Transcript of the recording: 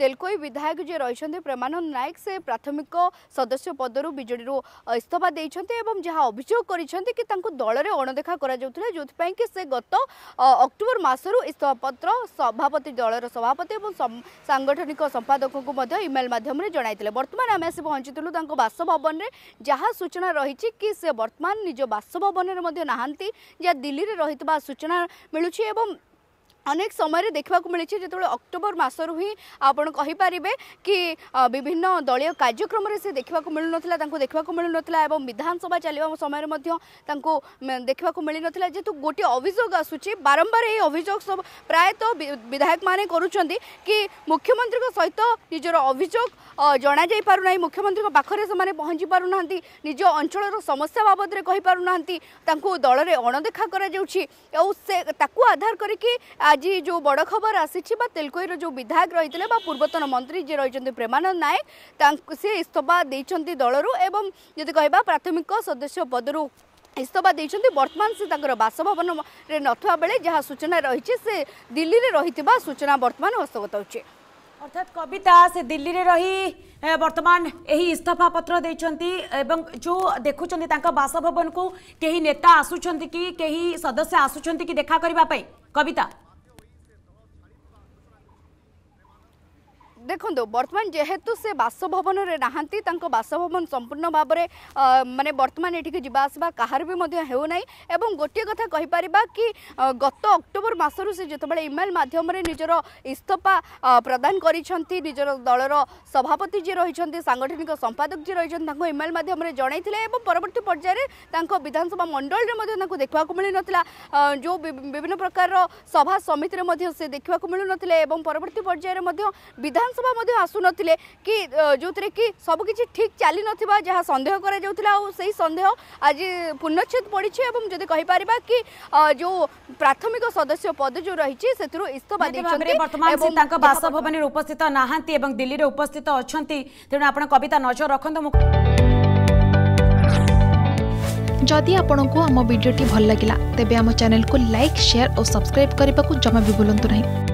তেলকোই বিধায়ক যে রয়েছেন প্রেমানন্দ নায়ক সে প্রাথমিক সদস্য পদর বিজেডি ইস্তফা দিয়েছেন এবং যা অভিযোগ করেছেন কি তাঁর দলের অণদেখা করা যাওপাই কি সে গত অক্টোবর মাসর ইস্তফাপত্র সভাপতি দলর সভাপতি এবং সাংগঠনিক সম্পাদক ইমেল মাধ্যমে জনাই বর্তমান আমি আসি পঞ্চুলু তাঁর বাসভবনের যা সূচনা রয়েছে কি সে বর্তমান নিজ বাসভবনের মধ্যে নাহান্তি যা দিল্লিরে রয়েছে সূচনা মিলুছে এবং ଅନେକ ସମୟରେ ଦେଖିବାକୁ ମିଳିଛି ଯେତେବେଳେ ଅକ୍ଟୋବର ମାସରୁ ହିଁ ଆପଣ କହିପାରିବେ କି ବିଭିନ୍ନ ଦଳୀୟ କାର୍ଯ୍ୟକ୍ରମରେ ସେ ଦେଖିବାକୁ ମିଳୁନଥିଲା ତାଙ୍କୁ ଦେଖିବାକୁ ମିଳୁନଥିଲା ଏବଂ ବିଧାନସଭା ଚାଲିବା ସମୟରେ ମଧ୍ୟ ତାଙ୍କୁ ଦେଖିବାକୁ ମିଳିନଥିଲା ଯେହେତୁ ଗୋଟିଏ ଅଭିଯୋଗ ଆସୁଛି ବାରମ୍ବାର ଏହି ଅଭିଯୋଗ ସବୁ ପ୍ରାୟତଃ ବିଧାୟକମାନେ କରୁଛନ୍ତି କି ମୁଖ୍ୟମନ୍ତ୍ରୀଙ୍କ ସହିତ ନିଜର ଅଭିଯୋଗ ଜଣାଯାଇ ପାରୁନାହିଁ ମୁଖ୍ୟମନ୍ତ୍ରୀଙ୍କ ପାଖରେ ସେମାନେ ପହଞ୍ଚି ପାରୁନାହାନ୍ତି ନିଜ ଅଞ୍ଚଳର ସମସ୍ୟା ବାବଦରେ କହିପାରୁନାହାନ୍ତି ତାଙ୍କୁ ଦଳରେ ଅଣଦେଖା କରାଯାଉଛି ଆଉ ସେ ତାକୁ ଆଧାର କରିକି ଆଜି ଯେଉଁ ବଡ଼ ଖବର ଆସିଛି ବା ତେଲକୋଇର ଯେଉଁ ବିଧାୟକ ରହିଥିଲେ ବା ପୂର୍ବତନ ମନ୍ତ୍ରୀ ଯିଏ ରହିଛନ୍ତି ପ୍ରେମାନନ୍ଦ ନାୟକ ତାଙ୍କୁ ସେ ଇସ୍ତଫା ଦେଇଛନ୍ତି ଦଳରୁ ଏବଂ ଯଦି କହିବା ପ୍ରାଥମିକ ସଦସ୍ୟ ପଦରୁ ଇସ୍ତଫା ଦେଇଛନ୍ତି ବର୍ତ୍ତମାନ ସେ ତାଙ୍କର ବାସଭବନରେ ନଥିବା ବେଳେ ଯାହା ସୂଚନା ରହିଛି ସେ ଦିଲ୍ଲୀରେ ରହିଥିବା ସୂଚନା ବର୍ତ୍ତମାନ ହସ୍ତଗତ ହେଉଛି अर्थात कविता से दिल्ली में रही बर्तमान यही इस्तफा पत्र एवं जो देखुं बासभवन को कहीं नेता आसुंच कि सदस्य आसुंच कि देखा कविता ଦେଖନ୍ତୁ ବର୍ତ୍ତମାନ ଯେହେତୁ ସେ ବାସଭବନରେ ନାହାନ୍ତି ତାଙ୍କ ବାସଭବନ ସମ୍ପୂର୍ଣ୍ଣ ଭାବରେ ମାନେ ବର୍ତ୍ତମାନ ଏଠିକି ଯିବା ଆସିବା କାହାର ବି ମଧ୍ୟ ହେଉନାହିଁ ଏବଂ ଗୋଟିଏ କଥା କହିପାରିବା କି ଗତ ଅକ୍ଟୋବର ମାସରୁ ସେ ଯେତେବେଳେ ଇମେଲ୍ ମାଧ୍ୟମରେ ନିଜର ଇସ୍ତଫା ପ୍ରଦାନ କରିଛନ୍ତି ନିଜର ଦଳର ସଭାପତି ଯିଏ ରହିଛନ୍ତି ସାଂଗଠନିକ ସମ୍ପାଦକ ଯିଏ ରହିଛନ୍ତି ତାଙ୍କୁ ଇମେଲ୍ ମାଧ୍ୟମରେ ଜଣାଇଥିଲେ ଏବଂ ପରବର୍ତ୍ତୀ ପର୍ଯ୍ୟାୟରେ ତାଙ୍କ ବିଧାନସଭା ମଣ୍ଡଳୀରେ ମଧ୍ୟ ତାଙ୍କୁ ଦେଖିବାକୁ ମିଳିନଥିଲା ଯେଉଁ ବିଭିନ୍ନ ପ୍ରକାରର ସଭା ସମିତିରେ ମଧ୍ୟ ସେ ଦେଖିବାକୁ ମିଳୁନଥିଲେ ଏବଂ ପରବର୍ତ୍ତୀ ପର୍ଯ୍ୟାୟରେ ମଧ୍ୟ ବିଧାନ ବିଧାନସଭା ମଧ୍ୟ ଆସୁନଥିଲେ କି ଯେଉଁଥିରେ କି ସବୁକିଛି ଠିକ୍ ଚାଲିନଥିବା ଯାହା ସନ୍ଦେହ କରାଯାଉଥିଲା ଆଉ ସେହି ସନ୍ଦେହ ଆଜି ପୂର୍ଣ୍ଣଚ୍ଛେଦ ପଡ଼ିଛି ଏବଂ ଯଦି କହିପାରିବା କି ଯେଉଁ ପ୍ରାଥମିକ ସଦସ୍ୟ ପଦ ଯେଉଁ ରହିଛି ସେଥିରୁ ଇସ୍ତଫା ଦେଇଛନ୍ତି ବର୍ତ୍ତମାନ ତାଙ୍କ ବାସଭବନରେ ଉପସ୍ଥିତ ନାହାନ୍ତି ଏବଂ ଦିଲ୍ଲୀରେ ଉପସ୍ଥିତ ଅଛନ୍ତି ତେଣୁ ଆପଣ କବିତା ନଜର ରଖନ୍ତୁ ମୁଁ ଯଦି ଆପଣଙ୍କୁ ଆମ ଭିଡ଼ିଓଟି ଭଲ ଲାଗିଲା ତେବେ ଆମ ଚ୍ୟାନେଲକୁ ଲାଇକ୍ ସେୟାର ଓ ସବସ୍କ୍ରାଇବ୍ କରିବାକୁ ଜମା ବି ଭୁଲନ୍ତୁ ନାହିଁ